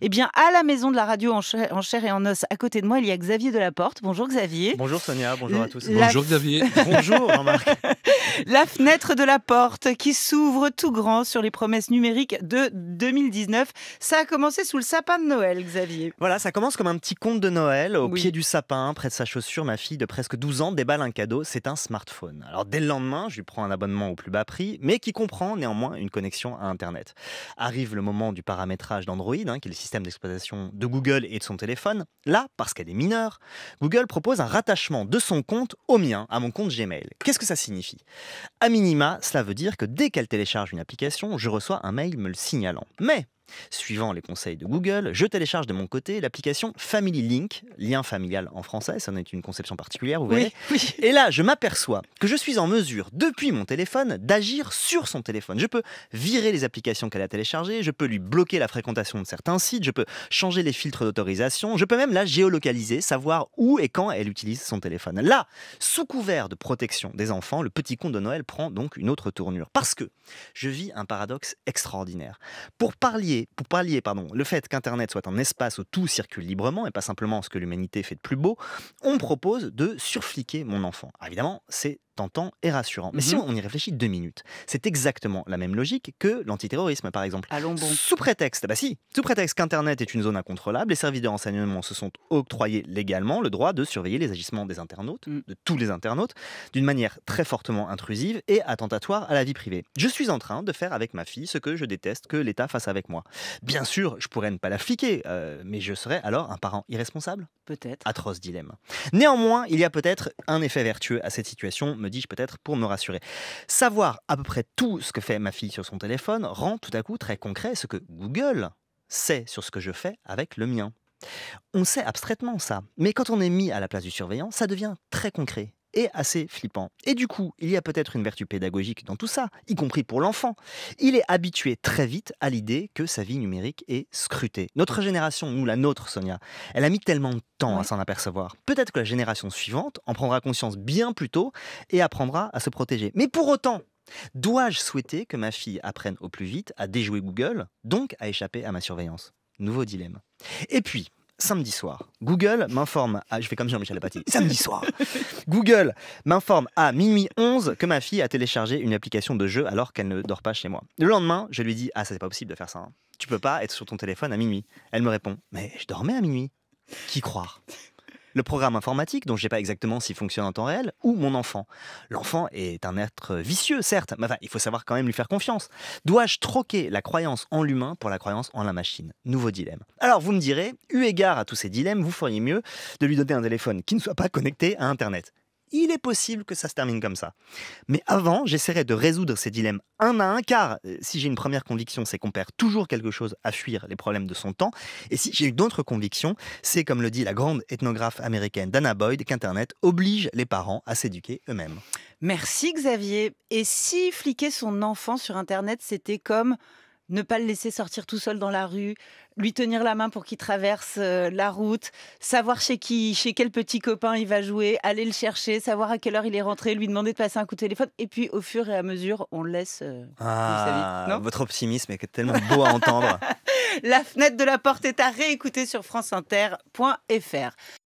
Eh bien, à la maison de la radio en chair, et en os, à côté de moi, il y a Xavier Delaporte. Bonjour Xavier. Bonjour Sonia, bonjour à tous. Bonjour Xavier. bonjour marc La fenêtre de la porte qui s'ouvre tout grand sur les promesses numériques de 2019. Ça a commencé sous le sapin de Noël, Xavier. Voilà, ça commence comme un petit conte de Noël. Au pied du sapin, près de sa chaussure, ma fille de presque 12 ans déballe un cadeau. C'est un smartphone. Alors dès le lendemain, je lui prends un abonnement au plus bas prix, mais qui comprend néanmoins une connexion à Internet. Arrive le moment du paramétrage d'Android, hein, qui est le système d'exploitation de Google et de son téléphone. Là, parce qu'elle est mineure, Google propose un rattachement de son compte au mien, à mon compte Gmail. Qu'est-ce que ça signifie a minima, cela veut dire que dès qu'elle télécharge une application, je reçois un mail me le signalant. Mais Suivant les conseils de Google, je télécharge de mon côté l'application Family Link, lien familial en français, ça en est une conception particulière, vous voyez Et là, je m'aperçois que je suis en mesure, depuis mon téléphone, d'agir sur son téléphone. Je peux virer les applications qu'elle a téléchargées, je peux lui bloquer la fréquentation de certains sites, je peux changer les filtres d'autorisation, je peux même la géolocaliser, savoir où et quand elle utilise son téléphone. Là, sous couvert de protection des enfants, le petit conte de Noël prend donc une autre tournure. Parce que je vis un paradoxe extraordinaire. Pour parler pour pallier pardon, le fait qu'Internet soit un espace où tout circule librement et pas simplement ce que l'humanité fait de plus beau, on propose de surfliquer mon enfant. évidemment, c'est tentant et rassurant. Mais si mhm. on y réfléchit deux minutes, c'est exactement la même logique que l'antiterrorisme, par exemple. Allons Sous prétexte, bah si, sous prétexte qu'Internet est une zone incontrôlable, les services de renseignement se sont octroyés légalement le droit de surveiller les agissements des internautes, mm. de tous les internautes, d'une manière très fortement intrusive et attentatoire à la vie privée. Je suis en train de faire avec ma fille ce que je déteste que l'État fasse avec moi. Bien sûr, je pourrais ne pas la fliquer, euh, mais je serais alors un parent irresponsable Peut-être. Atroce dilemme. Néanmoins, il y a peut-être un effet vertueux à cette situation, dis-je peut-être, pour me rassurer. Savoir à peu près tout ce que fait ma fille sur son téléphone rend tout à coup très concret ce que Google sait sur ce que je fais avec le mien. On sait abstraitement ça, mais quand on est mis à la place du surveillant, ça devient très concret est assez flippant. Et du coup, il y a peut-être une vertu pédagogique dans tout ça, y compris pour l'enfant. Il est habitué très vite à l'idée que sa vie numérique est scrutée. Notre génération, nous la nôtre, Sonia, elle a mis tellement de temps à s'en apercevoir. Peut-être que la génération suivante en prendra conscience bien plus tôt et apprendra à se protéger. Mais pour autant, dois-je souhaiter que ma fille apprenne au plus vite à déjouer Google, donc à échapper à ma surveillance Nouveau dilemme. Et puis, samedi soir. Google m'informe, à, je fais comme Jean-Michel samedi soir. Google m'informe à minuit 11 que ma fille a téléchargé une application de jeu alors qu'elle ne dort pas chez moi. Le lendemain, je lui dis Ah, ça c'est pas possible de faire ça. Hein. Tu peux pas être sur ton téléphone à minuit. Elle me répond Mais je dormais à minuit. Qui croire le programme informatique dont je ne sais pas exactement s'il fonctionne en temps réel, ou mon enfant. L'enfant est un être vicieux, certes, mais enfin, il faut savoir quand même lui faire confiance. Dois-je troquer la croyance en l'humain pour la croyance en la machine Nouveau dilemme. Alors vous me direz, eu égard à tous ces dilemmes, vous feriez mieux de lui donner un téléphone qui ne soit pas connecté à Internet il est possible que ça se termine comme ça. Mais avant, j'essaierai de résoudre ces dilemmes un à un, car euh, si j'ai une première conviction, c'est qu'on perd toujours quelque chose à fuir les problèmes de son temps. Et si j'ai une autre conviction, c'est comme le dit la grande ethnographe américaine Dana Boyd, qu'Internet oblige les parents à s'éduquer eux-mêmes. Merci Xavier. Et si fliquer son enfant sur Internet, c'était comme ne pas le laisser sortir tout seul dans la rue, lui tenir la main pour qu'il traverse euh, la route, savoir chez qui, chez quel petit copain il va jouer, aller le chercher, savoir à quelle heure il est rentré, lui demander de passer un coup de téléphone. Et puis, au fur et à mesure, on le laisse. Euh, ah, votre optimisme est tellement beau à entendre. la fenêtre de la porte est à réécouter sur franceinter.fr.